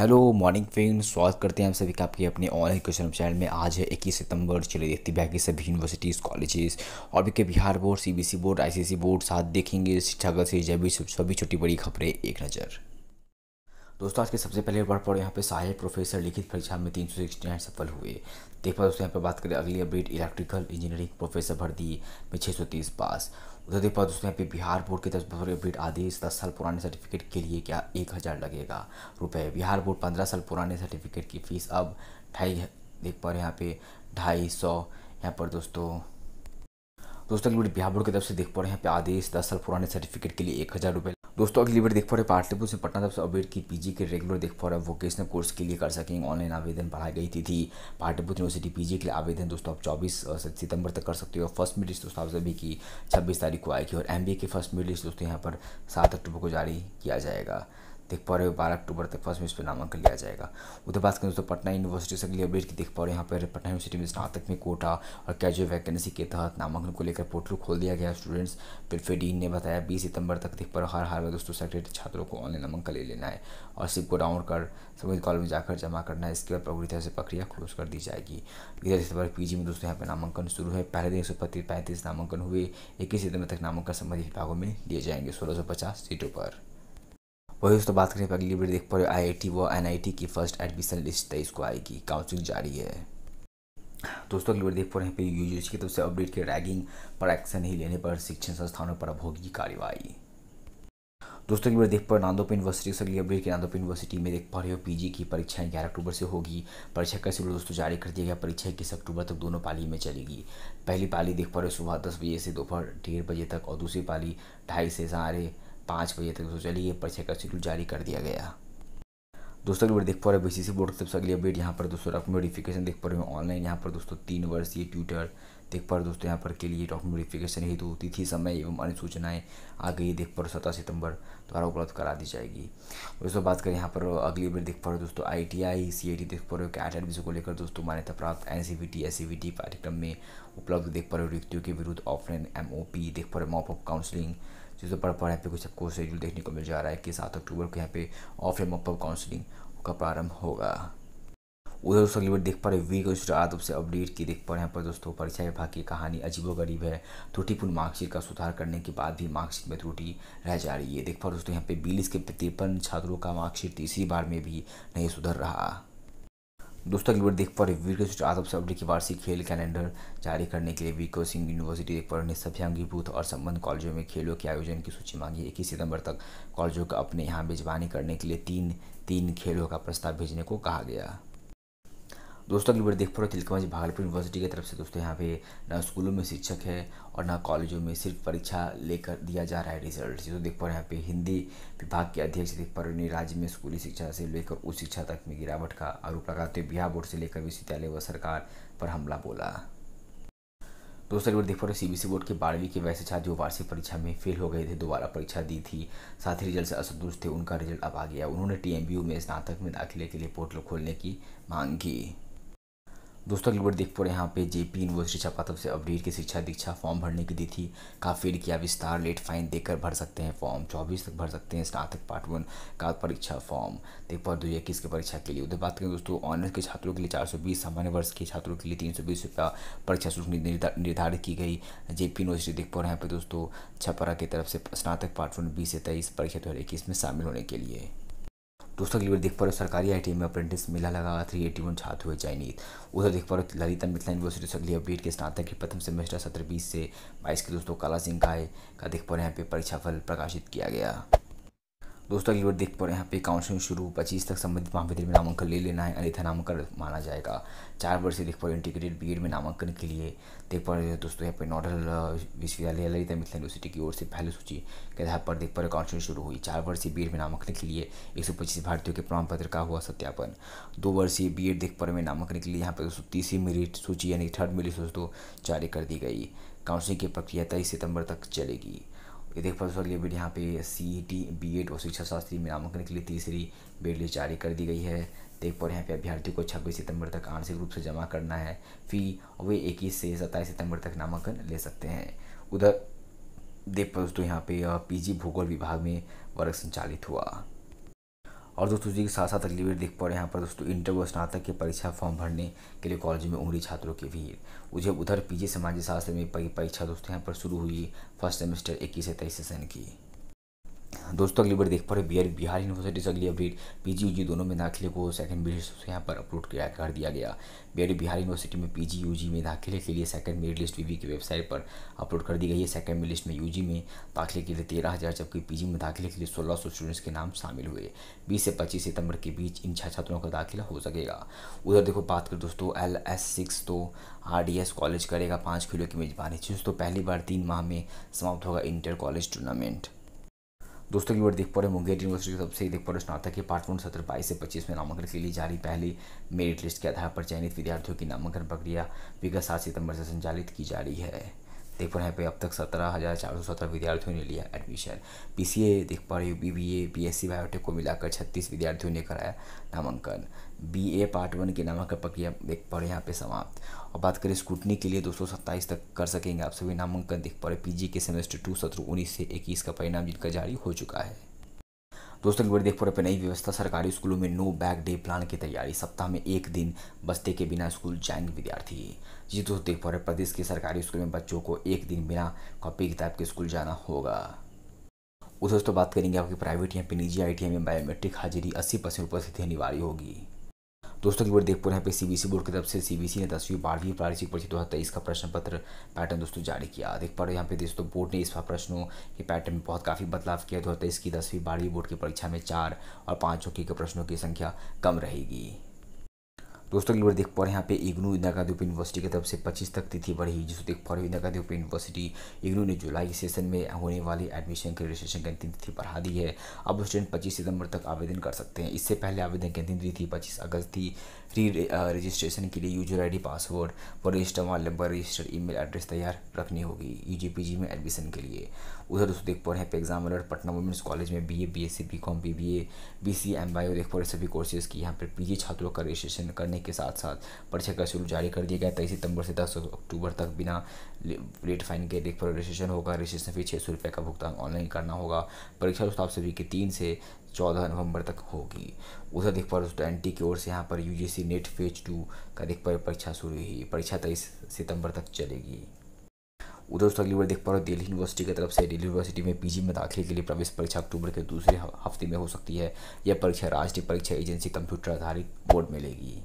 hello morning friend स्वागत करते हैं हम सभी का आपके अपने ऑनलाइन क्वेश्चन चैनल में आज है इक्कीस सितंबर चले देखते बिहार की सभी यूनिवर्सिटीज़ कॉलेजेस और भी के Bihar board CBSE board ICSE board साथ देखेंगे शिक्षागत से जब भी सभी छोटी बड़ी खबरें एक नज़र दोस्तों आज के सबसे पहले बार पर यहाँ पे सहायक प्रोफेसर लिखित परीक्षा में तीन सौ सिक्सटी नाइन सफल हुए देख पा दोस्तों यहाँ पे बात करें अगली अपडेट इलेक्ट्रिकल इंजीनियरिंग प्रोफेसर भर्ती में छः सौ तीस पास उधर देख पा दोस्तों यहाँ पे बिहार बोर्ड की तरफ से अपडेट आदेश दस साल पुराने सर्टिफिकेट के लिए क्या एक हज़ार लगेगा रुपये बिहार बोर्ड पंद्रह साल पुराने सर्टिफिकेट की फ़ीस अब ढाई देख पा रहे यहाँ पे ढाई सौ यहाँ पर दोस्तों दोस्तों बिहार बोर्ड की तरफ से देख पा रहे हैं यहाँ पे आदेश दस साल पुराने सर्टिफिकेट के लिए एक हज़ार रुपये दोस्तों अगली बार देख पा रहे पाटलिपुर से पटना तब से अपडेट की पीजी के रेगुलर देख पा रहे वोकेशनल कोर्स के लिए कर सकेंगे ऑनलाइन आवेदन पढ़ाई गई थी थी पाटलिपुर यूनिवर्सिटी पीजी के लिए आवेदन दोस्तों आप 24 सितंबर तक कर सकते हो फर्स्ट मिड लिस्ट दोस्तों आप सभी की 26 तारीख को आएगी और एम के फर्स्ट मिड लिस्ट दोस्तों यहाँ पर सात अक्टूबर को जारी किया जाएगा देख पा रहे हो बारह अक्टूबर तक फर्स्ट में इस पर नामांकन लिया जाएगा बात बाद दोस्तों पटना यूनिवर्सिटी से अगली अपडेट की देख पा रहे हो यहाँ पर पटना यूनिवर्सिटी में स्नातक में कोटा और कैजुअल वैकेंसी के तहत नामांकन को लेकर पोर्टल खोल दिया गया स्टूडेंट्स फिर डीन ने बताया बीस सितंबर तक देख पा रहे हर हाल में दोस्तों सेक्रेटरी छात्रों को ऑनलाइन नामांकन ले लेना है और सिप को डाउनलोड कर संबंधित कॉलेज में जाकर जमा करना है इसके बाद पूरी तरह से प्रक्रिया क्लोज कर दी जाएगी इधर सितंबर पीजी में दोस्तों यहाँ पर नामांकन शुरू है पहले दिन एक सौ पैंतीस नामांकन हुए इक्कीस सितंबर तक नामांकन संबंधित विभागों में लिए जाएंगे सोलह सौ पचास सीटों पर वही दोस्तों बात करें अगली वीडियो देख पा रहे आई व एनआईटी की फर्स्ट एडमिशन लिस्ट तेईस को आएगी काउंसिल जारी है दोस्तों तो अगली बार देख पा रहे हैं पे यू की तरफ से अपडेट के रैगिंग पर एक्शन नहीं लेने पर शिक्षण संस्थानों पर अब होगी कार्रवाई दोस्तों की बार देख पा नांदोपी यूनिवर्सिटी से अगली अपडेट की नांदोपी यूनिवर्सिटी में देख पा रहे हो पीजी की परीक्षाएं ग्यारह अक्टूबर से होगी परीक्षा का शेड्यूल दोस्तों जारी कर दिया गया परीक्षा इक्कीस अक्टूबर तक दोनों पाली में चलेगी पहली पाली देख पा रहे हो सुबह दस बजे से दोपहर डेढ़ बजे तक और दूसरी पाली ढाई से साढ़े पाँच बजे तक दोस्तों चलिए परीक्षा का शेड्यूल जारी कर दिया गया दोस्तों अगली बार देख पा रहे बी सी सी बोर्ड की सबसे अगली अपडेट यहाँ पर दोस्तों डॉक्यूमेंट नोटिफिकेशन देख पा रहे हो ऑनलाइन यहाँ पर दोस्तों तीन वर्ष ये ट्यूटर देख पा रहे दोस्तों यहाँ पर के लिए डॉक्यूमेंट नोटिफिकेशन हेतु तो तिथि समय एवं अन्य सूचनाएँ आ गई देख पा रहे सत्रह सितंबर द्वारा उपलब्ध करा दी जाएगी दोस्तों बात करें यहाँ पर अगली अपडेट देख पा रहे दोस्तों I T I C I T देख पा रहे हो कि आठ को लेकर दोस्तों मान्यता प्राप्त N C B T S C B T पाठ्यक्रम में उपलब्ध देख पा रहे हो रिक्तियों के विरुद्ध ऑफलाइन एम ओ पी देख पा रहे ऑफ काउंसिलिंग चीज़ों पर पढ़ यहाँ पे कुछ आपको शेड्यूल देखने को मिल जा रहा है कि सात अक्टूबर को यहाँ पे ऑफ एम अपर काउंसलिंग का प्रारंभ होगा उधर दोस्तों अगली बार देख पा रहे को रात से अपडेट की देख पा रहे हैं पर दोस्तों परीक्षा विभाग की कहानी गरीब है त्रुटिपूर्ण मार्कशीट का सुधार करने के बाद भी मार्कशीट में त्रुटि रह जा रही है देख पा दोस्तों यहाँ पे बीलिस के तिरपन छात्रों का मार्कशीट तीसरी बार में भी नहीं सुधर रहा दोस्तों अगली बार देख पा रहे वीडियो के आज सबसे अपडेट की वार्षिक खेल कैलेंडर जारी करने के लिए वीको सिंह यूनिवर्सिटी देख पा ने सभी अंगी बूथ और संबंध कॉलेजों में खेलों के आयोजन की सूची मांगी इक्कीस सितंबर तक कॉलेजों का अपने यहाँ मेजबानी करने के लिए तीन तीन खेलों का प्रस्ताव भेजने को कहा गया दोस्तों अगली बार देख पा रहे हो जी भागलपुर यूनिवर्सिटी की तरफ से दोस्तों यहाँ पे ना स्कूलों में शिक्षक है और ना कॉलेजों में सिर्फ परीक्षा लेकर दिया जा रहा है रिजल्ट जो तो देख पा रहे हैं यहाँ पे हिंदी विभाग के अध्यक्ष देख पा रहे राज्य में स्कूली शिक्षा से लेकर उच्च शिक्षा तक में गिरावट का आरोप लगाते हुए बिहार बोर्ड से लेकर विश्वविद्यालय व सरकार पर हमला बोला दोस्तों अगर देख पा रहे सी बी सी बोर्ड के बारहवीं के वैसे छात्र जो वार्षिक परीक्षा में फेल हो गए थे दोबारा परीक्षा दी थी साथ ही रिजल्ट से असंतुष्ट थे उनका रिजल्ट अब आ गया उन्होंने टी एम बी यू में स्नातक में दाखिले के लिए पोर्टल खोलने की मांग की दोस्तों अगली बार देख पा रहे यहाँ पे जेपी यूनिवर्सिटी तब से अपडेट की शिक्षा दीक्षा फॉर्म भरने की दी थी काफ़ी किया विस्तार लेट फाइन देकर भर सकते हैं फॉर्म चौबीस तक भर सकते हैं स्नातक पार्ट वन का परीक्षा फॉर्म देख पा दो इक्कीस की परीक्षा के लिए उधर बात करें दोस्तों ऑनर्स के छात्रों के लिए चार सौ बीस सामान्य वर्ष के छात्रों के लिए तीन सौ बीस रुपया परीक्षा शुल्क निर्धारित की गई जे पी यूनिवर्सिटी देख पा रहे हैं यहाँ पे दोस्तों छपरा की तरफ से स्नातक पार्ट वन बीस से तेईस परीक्षा दो हज़ार इक्कीस में शामिल होने के लिए दोस्तों अगली बार देख पा रहे हो सरकारी आई में अप्रेंटिस मेला लगा थ्री एटी वन छात्र हुए चाइनीज उधर देख पा रहे हो ललिता मिथिला यूनिवर्सिटी से अगली अपडेट के स्नातक के प्रथम सेमेस्टर सत्र बीस से बाईस के दोस्तों काला सिंह का देख पा रहे हैं यहाँ पे परीक्षाफल प्रकाशित किया गया दोस्तों अगली बार देख पा रहे हैं यहाँ पे काउंसलिंग शुरू पच्चीस तक संबंधित महाविद्यालय में नामांकन ले लेना है अन्यथा नामांकन माना जाएगा चार वर्ष से देख पा रहे हैं इंटीग्रेटेड बी में नामांकन के लिए देख पा रहे हैं दोस्तों यहाँ पे नोडल विश्वविद्यालय ललिता मिथिला यूनिवर्सिटी की ओर से पहले सूची के आधार पर देख पा रहे काउंसलिंग शुरू हुई चार वर्षीय बी में नामांकन के लिए एक सौ पच्चीस भारतीयों के प्रमाण पत्र का हुआ सत्यापन दो वर्षीय बी देख पा रहे में नामांकन के लिए यहाँ पर दोस्तों तीसरी मेरिट सूची यानी थर्ड मेरिट दोस्तों जारी कर दी गई काउंसलिंग की प्रक्रिया तेईस सितंबर तक चलेगी देख पा दोस्तों अगली यहाँ पे C E T B Ed और शिक्षा शास्त्री में नामांकन के लिए तीसरी बेड लिस्ट जारी कर दी गई है देख पा रहे यहाँ पे अभ्यर्थियों को छब्बीस सितंबर तक आंशिक रूप से जमा करना है फी और वे इक्कीस से सत्ताईस सितंबर तक नामांकन ले सकते हैं उधर देख पा दोस्तों यहाँ पे पीजी भूगोल विभाग में वर्ग संचालित हुआ और दोस्तों जी के साथ साथ अगली बार देख पा रहे हैं यहाँ पर दोस्तों इंटर व स्नातक की परीक्षा फॉर्म भरने के लिए कॉलेज में उम्री छात्रों की भीड़ मुझे उधर पीजी समाजिक शास्त्र में परीक्षा दोस्तों यहाँ पर शुरू हुई फर्स्ट सेमेस्टर इक्कीस से तेईस सेशन की दोस्तों अगली बार देख पा रहे बिहार बिहार यूनिवर्सिटी से अगली अपडेट पीजी यूजी दोनों में दाखिले को सेकंड मेरिट लिस्ट यहाँ पर अपलोड किया कर दिया गया बिहार बिहार यूनिवर्सिटी में पीजी यूजी में दाखिले के लिए सेकंड मेरिट लिस्ट वीवी की वेबसाइट पर अपलोड कर दी गई है सेकंड मेरिट लिस्ट में यूजी में दाखिले के लिए तेरह हज़ार जबकि पी में दाखिले के लिए सोलह सौ स्टूडेंट्स के नाम शामिल हुए बीस से पच्चीस सितंबर के बीच इन छह छात्रों का दाखिला हो सकेगा उधर देखो बात कर दोस्तों एल एस सिक्स तो आर डी एस कॉलेज करेगा पाँच किलो की मेजबानी दोस्तों पहली बार तीन माह में समाप्त होगा इंटर कॉलेज टूर्नामेंट दोस्तों की वर्ड देख पा रहे मुंगेर यूनिवर्सिटी की तरफ से देख पा रहे स्नातक के वन सत्र बाईस से पच्चीस में नामांकन के लिए जारी पहली मेरिट लिस्ट के आधार पर चयनित विद्यार्थियों की नामांकन प्रक्रिया विगत सात सितंबर से संचालित की जा रही है देख पा रहे हैं पे अब तक सत्रह हज़ार चार सौ सत्रह विद्यार्थियों ने लिया एडमिशन पी सी ए देख पा रहे B B A B S C biotech को मिलाकर छत्तीस विद्यार्थियों ने कराया नामांकन बी ए पार्ट वन की नामांकन प्रक्रिया देख पा रहे यहाँ पे समाप्त और बात करें स्कूटनी के लिए दो तक कर सकेंगे आप सभी नामांकन देख पा रहे पीजी के सेमेस्टर टू सत्र उन्नीस से इक्कीस का परिणाम जिनका जारी हो चुका है दोस्तों एक बार देख पा रहे नई व्यवस्था सरकारी स्कूलों में नो बैक डे प्लान की तैयारी सप्ताह में एक दिन बस्ते के बिना स्कूल जाएंगे विद्यार्थी जी दोस्तों देख पा रहे प्रदेश के सरकारी स्कूल में बच्चों को एक दिन बिना कॉपी किताब के स्कूल जाना होगा उस दोस्तों बात करेंगे आपकी प्राइवेट या फिर निजी आई में बायोमेट्रिक हाजिरी अस्सी परसेंट उपस्थिति अनिवार्य होगी दोस्तों की बार देख रहे हैं पे सी बोर्ड की तरफ से सी ने दसवीं बारहवीं प्रारंभिक परीक्षा दो हज़ार तेईस का प्रश्न पत्र पैटर्न दोस्तों जारी किया देख पा रहे यहाँ पे दोस्तों बोर्ड ने इस प्रश्नों के पैटर्न में बहुत काफ़ी बदलाव किया दो हज़ार तेईस की दसवीं बारहवीं बोर्ड की परीक्षा में चार और पाँच चौकी के प्रश्नों की संख्या कम रहेगी दोस्तों की बार देख पा रहे हैं यहाँ पे इग्नू इंदिरा गांधी ओपन यूनिवर्सिटी की तरफ से 25 तक तिथि बढ़ी जिसको देख पा रहे हो इंदिरा गांधी ओपन यूनिवर्सिटी इग्नू ने जुलाई सेशन में होने वाली एडमिशन की रजिस्ट्रेशन की अंतिम तिथि बढ़ा दी है अब स्टूडेंट पच्चीस सितंबर तक आवेदन कर सकते हैं इससे पहले आवेदन की अंतिम तिथि पच्चीस अगस्त थी री रजिस्ट्रेशन uh, के लिए यूजर आईडी पासवर्ड और register mobile number register email address तैयार रखनी होगी यू में एडमिशन के लिए उधर दोस्तों देख पा रहे हैं exam alert Patna women's college में BA BSc BCom BBA BC बाई देख पा रहे सभी कोर्सेज की यहाँ पर पीजी छात्रों का रजिस्ट्रेशन करने के साथ साथ परीक्षा का शुरू जारी कर दिया गया तेईस सितंबर से दस अक्टूबर तक बिना लेट फाइन के देख पा रजिस्ट्रेशन होगा रजिस्ट्रेशन फीस छः सौ रुपये का भुगतान ऑनलाइन करना होगा परीक्षा दोस्तों आप सभी के तीन से चौदह नवंबर तक होगी उधर देख पा रहे दोस्तों एन की ओर से यहाँ पर यूजीसी नेट फेज टू का देख पा रहे परीक्षा शुरू हुई परीक्षा तेईस सितंबर तक चलेगी उधर दोस्तों अगली बार देख पा रहे हो दिल्ली यूनिवर्सिटी की तरफ से दिल्ली यूनिवर्सिटी में पीजी में दाखिले के लिए प्रवेश परीक्षा अक्टूबर के दूसरे हफ्ते में हो सकती है यह परीक्षा राष्ट्रीय परीक्षा एजेंसी कंप्यूटर आधारित बोर्ड में लेगी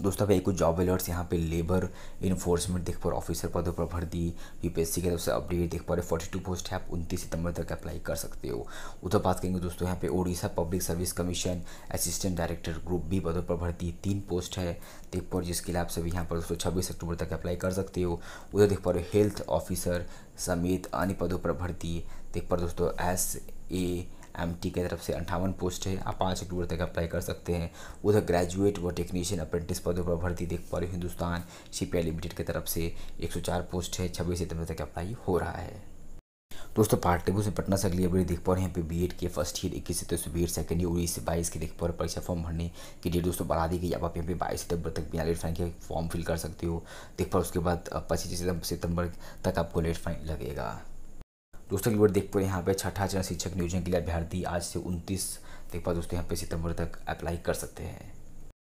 दोस्तों कई कुछ जॉब वेलर्स यहाँ पे लेबर इन्फोर्समेंट देख पा रहे ऑफिसर पदों पर भर्ती यूपीएससी के तरफ से अपडेट देख पा रहे फोर्टी टू पोस्ट है आप उनतीस सितंबर तक अप्लाई कर सकते हो उधर बात करेंगे दोस्तों यहाँ पे Odisha public service commission assistant director group B पदों पर भर्ती तीन पोस्ट है देख पा रहे जिसके लिए आप सभी यहाँ पर दोस्तों छब्बीस अक्टूबर तक अप्लाई कर सकते हो उधर देख पा रहे हेल्थ ऑफिसर समेत अन्य पदों पर भर्ती देख पा रहे दोस्तों एस ए एम टी की तरफ से अंठावन पोस्ट है आप पाँच अक्टूबर तक अप्लाई कर सकते हैं उधर ग्रेजुएट व टेक्नीशियन अप्रेंटिस पदों पर भर्ती देख पा रहे हिंदुस्तान शिपिया लिमिटेड की तरफ से 104 पोस्ट है छब्बीस सितंबर तक अप्लाई हो रहा है दोस्तों पार्ट टेबल से पटना से अगली अपडेट देख पा रहे हैं पे एड के फर्स्ट ईयर इक्कीस सितंबर से एड सेकंड ईयर उन्नीस से बाईस की देख पा रहे परीक्षा फॉर्म भरने की डेट दोस्तों बढ़ा दी गई अब आप यहाँ पे बाईस सितंबर तक बिना लेट फाइन के फॉर्म फिल कर सकते हो देख पा उसके बाद पच्चीस सितंबर तक आपको लेट फाइन लगेगा दोस्तों की बार देख पाए यहाँ पे छठा चरण शिक्षक नियोजन के लिए अभ्यर्थी आज से उनतीस देख पाओ दोस्तों यहाँ पे सितंबर तक अप्लाई कर सकते हैं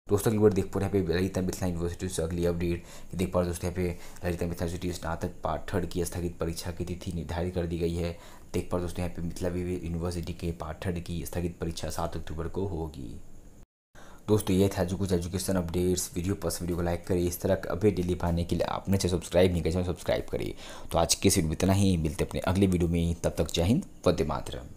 दोस्तों की बार देख पा रहे हैं ललिता मिथिला यूनिवर्सिटी से अगली अपडेट देख पा रहे दोस्तों यहाँ पे ललिता मिथिला यूनिवर्सिटी स्नातक पार्ट थर्ड की स्थगित परीक्षा की तिथि निर्धारित कर दी गई है देख पा रहे दोस्तों यहाँ पे मिथिला यूनिवर्सिटी के पार्ट थर्ड की स्थगित परीक्षा सात अक्टूबर को होगी दोस्तों ये था जो कुछ एजुकेशन अपडेट्स वीडियो पस वीडियो को लाइक करिए इस तरह का अपडेट डेली पाने के लिए आपने चाहे सब्सक्राइब नहीं करें सब्सक्राइब करिए तो आज के इस वीडियो में इतना ही मिलते अपने अगले वीडियो में तब तक जय हिंद वंदे मातरम